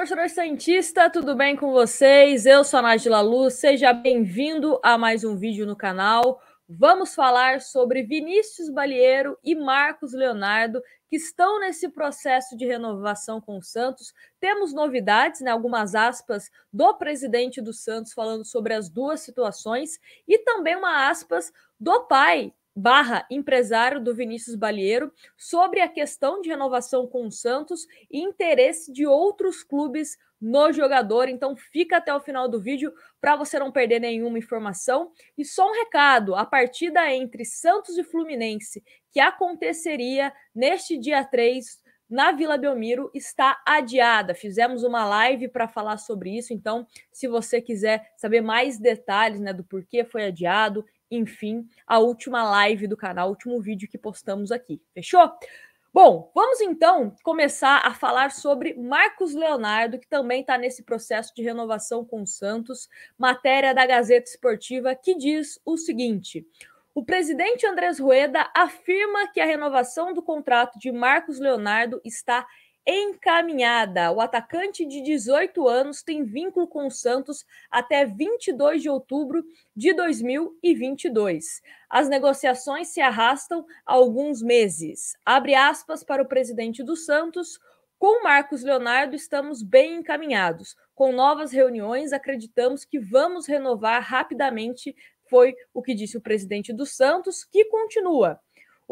torcedor Santista, tudo bem com vocês? Eu sou a Nájila Luz, seja bem-vindo a mais um vídeo no canal. Vamos falar sobre Vinícius Balieiro e Marcos Leonardo, que estão nesse processo de renovação com o Santos. Temos novidades, né, algumas aspas do presidente do Santos falando sobre as duas situações e também uma aspas do pai barra empresário do Vinícius Balieiro sobre a questão de renovação com o Santos e interesse de outros clubes no jogador. Então fica até o final do vídeo para você não perder nenhuma informação. E só um recado, a partida entre Santos e Fluminense que aconteceria neste dia 3 na Vila Belmiro está adiada. Fizemos uma live para falar sobre isso, então se você quiser saber mais detalhes, né, do porquê foi adiado enfim, a última live do canal, o último vídeo que postamos aqui. Fechou? Bom, vamos então começar a falar sobre Marcos Leonardo, que também está nesse processo de renovação com o Santos, matéria da Gazeta Esportiva, que diz o seguinte: o presidente Andrés Rueda afirma que a renovação do contrato de Marcos Leonardo está encaminhada. O atacante de 18 anos tem vínculo com o Santos até 22 de outubro de 2022. As negociações se arrastam há alguns meses. Abre aspas para o presidente do Santos. Com Marcos Leonardo estamos bem encaminhados. Com novas reuniões, acreditamos que vamos renovar rapidamente, foi o que disse o presidente do Santos, que continua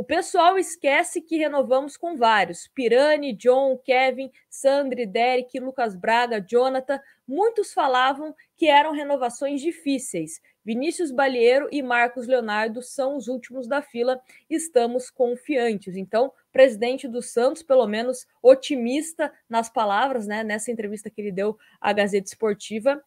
o pessoal esquece que renovamos com vários: Pirani, John, Kevin, Sandri, Derek, Lucas Braga, Jonathan. Muitos falavam que eram renovações difíceis. Vinícius Balieiro e Marcos Leonardo são os últimos da fila. Estamos confiantes. Então, presidente do Santos, pelo menos otimista nas palavras, né, nessa entrevista que ele deu à Gazeta Esportiva,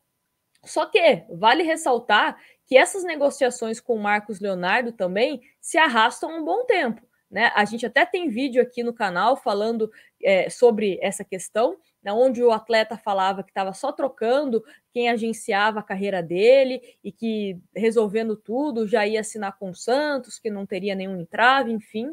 só que vale ressaltar que essas negociações com o Marcos Leonardo também se arrastam um bom tempo. Né? A gente até tem vídeo aqui no canal falando é, sobre essa questão, né, onde o atleta falava que estava só trocando quem agenciava a carreira dele e que resolvendo tudo já ia assinar com o Santos, que não teria nenhum entrave, enfim.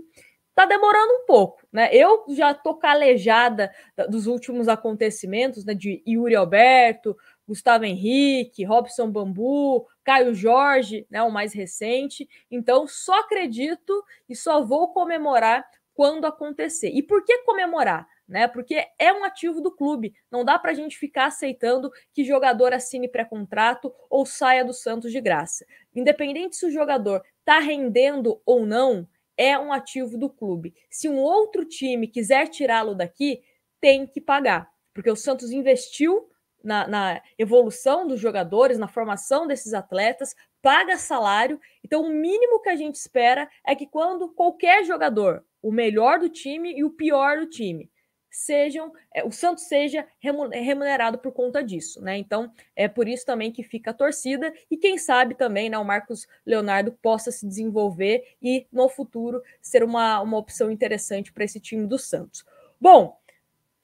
está demorando um pouco, né? Eu já estou calejada dos últimos acontecimentos, né? De Yuri Alberto, Gustavo Henrique, Robson Bambu, Caio Jorge, né, o mais recente. Então, só acredito e só vou comemorar quando acontecer. E por que comemorar? Né? Porque é um ativo do clube. Não dá para a gente ficar aceitando que jogador assine pré-contrato ou saia do Santos de graça. Independente se o jogador está rendendo ou não, é um ativo do clube. Se um outro time quiser tirá-lo daqui, tem que pagar, porque o Santos investiu na, na evolução dos jogadores, na formação desses atletas, paga salário. Então, o mínimo que a gente espera é que quando qualquer jogador, o melhor do time e o pior do time, sejam é, o Santos seja remunerado por conta disso, né? Então é por isso também que fica a torcida e quem sabe também, né, o Marcos Leonardo possa se desenvolver e no futuro ser uma, uma opção interessante para esse time do Santos. Bom,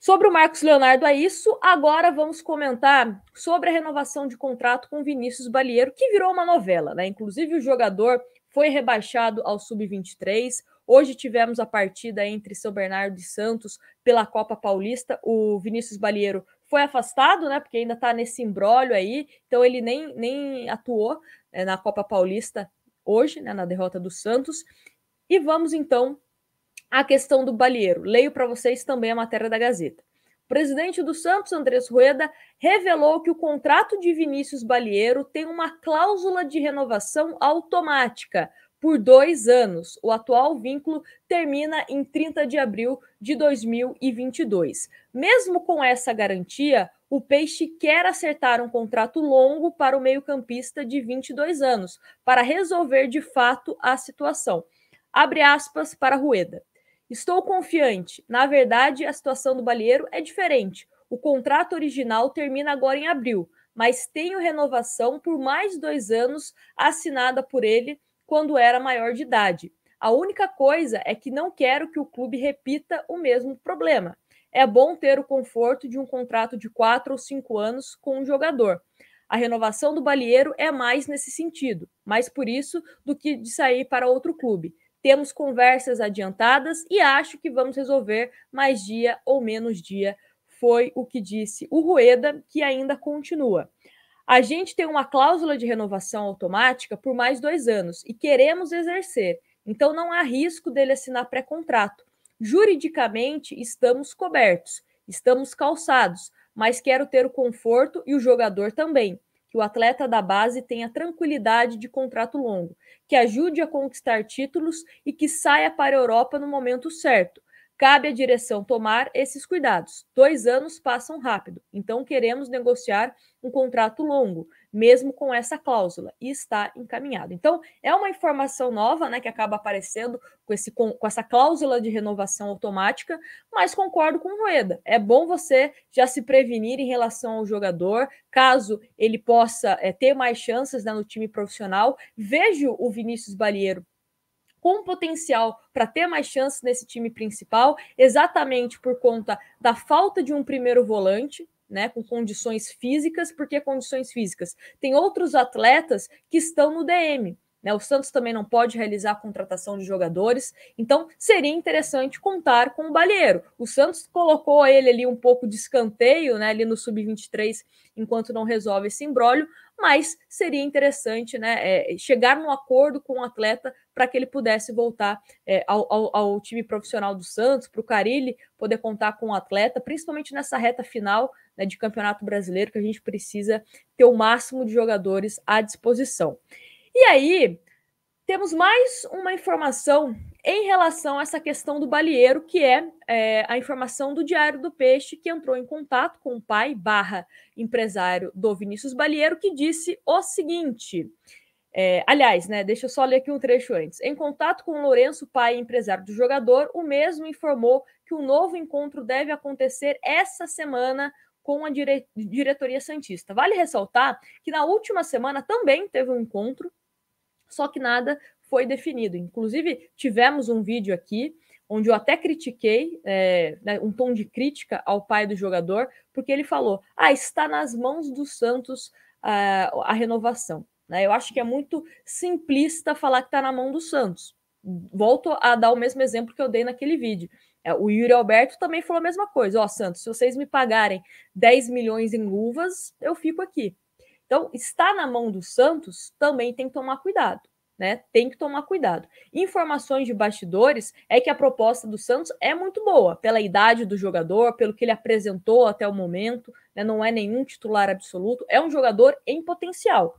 Sobre o Marcos Leonardo é isso. Agora vamos comentar sobre a renovação de contrato com Vinícius Balieiro, que virou uma novela, né? Inclusive o jogador foi rebaixado ao sub-23. Hoje tivemos a partida entre São Bernardo e Santos pela Copa Paulista. O Vinícius Balieiro foi afastado, né? Porque ainda está nesse embrólio aí, então ele nem, nem atuou né, na Copa Paulista hoje, né, na derrota do Santos. E vamos então a questão do balheiro. Leio para vocês também a matéria da Gazeta. O presidente do Santos, Andrés Rueda, revelou que o contrato de Vinícius Balheiro tem uma cláusula de renovação automática por dois anos. O atual vínculo termina em 30 de abril de 2022. Mesmo com essa garantia, o Peixe quer acertar um contrato longo para o meio-campista de 22 anos, para resolver de fato a situação. Abre aspas para Rueda. Estou confiante. Na verdade, a situação do Balieiro é diferente. O contrato original termina agora em abril, mas tenho renovação por mais dois anos assinada por ele quando era maior de idade. A única coisa é que não quero que o clube repita o mesmo problema. É bom ter o conforto de um contrato de quatro ou cinco anos com um jogador. A renovação do Balieiro é mais nesse sentido, mais por isso do que de sair para outro clube temos conversas adiantadas e acho que vamos resolver mais dia ou menos dia, foi o que disse o Rueda, que ainda continua. A gente tem uma cláusula de renovação automática por mais dois anos e queremos exercer, então não há risco dele assinar pré-contrato. Juridicamente, estamos cobertos, estamos calçados, mas quero ter o conforto e o jogador também que o atleta da base tenha tranquilidade de contrato longo, que ajude a conquistar títulos e que saia para a Europa no momento certo, Cabe à direção tomar esses cuidados. Dois anos passam rápido, então queremos negociar um contrato longo, mesmo com essa cláusula, e está encaminhado. Então, é uma informação nova né, que acaba aparecendo com, esse, com, com essa cláusula de renovação automática, mas concordo com o Rueda. É bom você já se prevenir em relação ao jogador, caso ele possa é, ter mais chances né, no time profissional. Vejo o Vinícius Balieiro com potencial para ter mais chances nesse time principal, exatamente por conta da falta de um primeiro volante, né, com condições físicas, porque condições físicas. Tem outros atletas que estão no DM. Né? O Santos também não pode realizar a contratação de jogadores, então seria interessante contar com o Balheiro. O Santos colocou ele ali um pouco de escanteio, né, ali no sub-23, enquanto não resolve esse embrólio, mas seria interessante né, é, chegar num acordo com o um atleta para que ele pudesse voltar é, ao, ao, ao, time profissional do Santos, para o Carilli poder contar com o um atleta, principalmente nessa reta final né, de Campeonato Brasileiro, que a gente precisa ter o máximo de jogadores à disposição. E aí, temos mais uma informação em relação a essa questão do balieiro, que é, é, a informação do Diário do Peixe, que entrou em contato com o pai barra empresário do Vinícius Balieiro, que disse o seguinte: é, aliás, né, deixa eu só ler aqui um trecho antes. Em contato com Lourenço, pai e empresário do jogador, o mesmo informou que um novo encontro deve acontecer essa semana com a dire diretoria Santista. Vale ressaltar que na última semana também teve um encontro, só que nada foi definido. Inclusive, tivemos um vídeo aqui onde eu até critiquei, é, né, um tom de crítica ao pai do jogador, porque ele falou: ah, está nas mãos do Santos a, ah, a renovação. Né? Eu acho que é muito simplista falar que está na mão do Santos. Volto a dar o mesmo exemplo que eu dei naquele vídeo. É, o Yuri Alberto também falou a mesma coisa. Ó, oh, Santos, se vocês me pagarem 10 milhões em luvas, eu fico aqui. Então, está na mão do Santos, também tem que tomar cuidado. Né? Tem que tomar cuidado. Informações de bastidores é que a proposta do Santos é muito boa, pela idade do jogador, pelo que ele apresentou até o momento, né? não é nenhum titular absoluto, é um jogador em potencial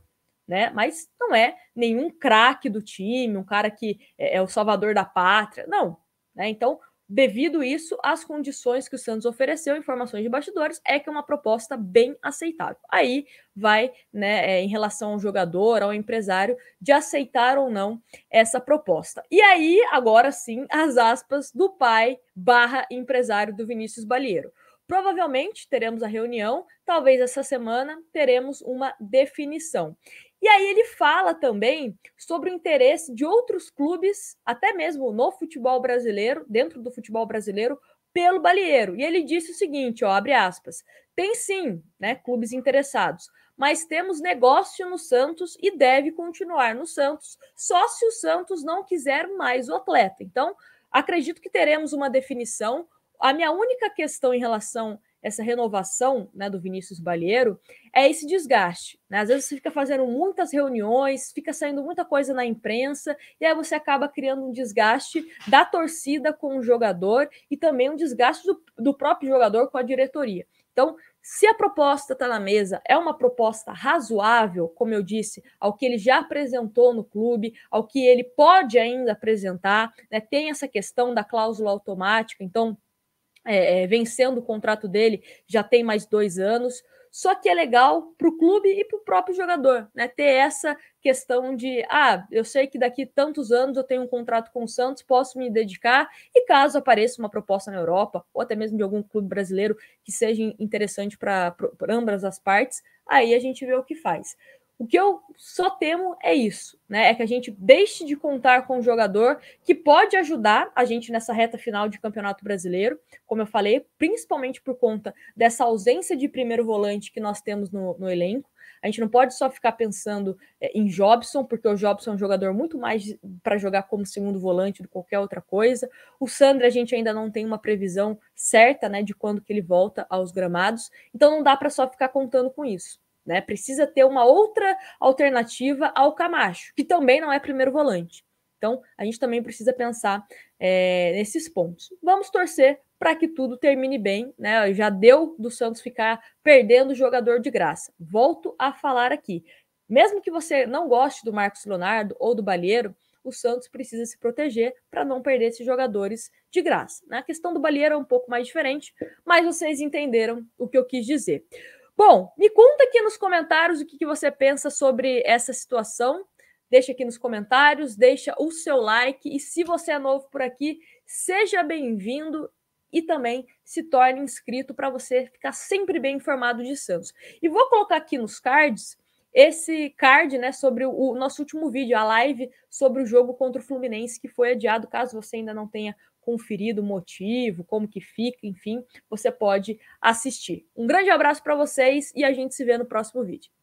né? Mas não é nenhum craque do time, um cara que é, é, o salvador da pátria, não. Né? Então, devido isso, as condições que o Santos ofereceu, informações de bastidores, é que é uma proposta bem aceitável. Aí vai, né, é, em relação ao jogador, ao empresário, de aceitar ou não essa proposta. E aí, agora sim, as aspas do pai barra empresário do Vinícius Balheiro. Provavelmente teremos a reunião, talvez essa semana teremos uma definição. E aí ele fala também sobre o interesse de outros clubes, até mesmo no futebol brasileiro, dentro do futebol brasileiro, pelo Balieiro. E ele disse o seguinte, ó, abre aspas: "Tem sim, né, clubes interessados, mas temos negócio no Santos e deve continuar no Santos, só se o Santos não quiser mais o atleta". Então, acredito que teremos uma definição. A minha única questão em relação essa renovação né, do Vinícius Balheiro é esse desgaste. Né? Às vezes você fica fazendo muitas reuniões, fica saindo muita coisa na imprensa, e aí você acaba criando um desgaste da torcida com o jogador e também um desgaste do, do próprio jogador com a diretoria. Então, se a proposta está na mesa, é uma proposta razoável, como eu disse, ao que ele já apresentou no clube, ao que ele pode ainda apresentar, né? tem essa questão da cláusula automática, então é, é, vencendo o contrato dele, já tem mais dois anos. Só que é legal para o clube e para o próprio jogador, né? Ter essa questão de, ah, eu sei que daqui tantos anos eu tenho um contrato com o Santos, posso me dedicar e caso apareça uma proposta na Europa ou até mesmo de algum clube brasileiro que seja interessante para ambas as partes, aí a gente vê o que faz. O que eu só temo é isso, né? É que a gente deixe de contar com um jogador que pode ajudar a gente nessa reta final de Campeonato Brasileiro, como eu falei, principalmente por conta dessa ausência de primeiro volante que nós temos no, no elenco. A gente não pode só ficar pensando eh, em Jobson, porque o Jobson é um jogador muito mais para jogar como segundo volante do que qualquer outra coisa. O Sandra, a gente ainda não tem uma previsão certa né, de quando que ele volta aos gramados, então não dá para só ficar contando com isso. Né? Precisa ter uma outra alternativa ao Camacho, que também não é primeiro volante. Então, a gente também precisa pensar é, nesses pontos. Vamos torcer para que tudo termine bem, né? Já deu do Santos ficar perdendo o jogador de graça. Volto a falar aqui. Mesmo que você não goste do Marcos Leonardo ou do Balheiro, o Santos precisa se proteger para não perder esses jogadores de graça. Né? A questão do Balheiro é um pouco mais diferente, mas vocês entenderam o que eu quis dizer. Bom, me conta aqui nos comentários o que, que você pensa sobre essa situação. Deixa aqui nos comentários, deixa o seu like e se você é novo por aqui, seja bem-vindo e também se torne inscrito para você ficar sempre bem informado de Santos. E vou colocar aqui nos cards esse card, né, sobre o nosso último vídeo, a live sobre o jogo contra o Fluminense que foi adiado, caso você ainda não tenha conferido o motivo, como que fica, enfim, você pode assistir. Um grande abraço para vocês e a gente se vê no próximo vídeo.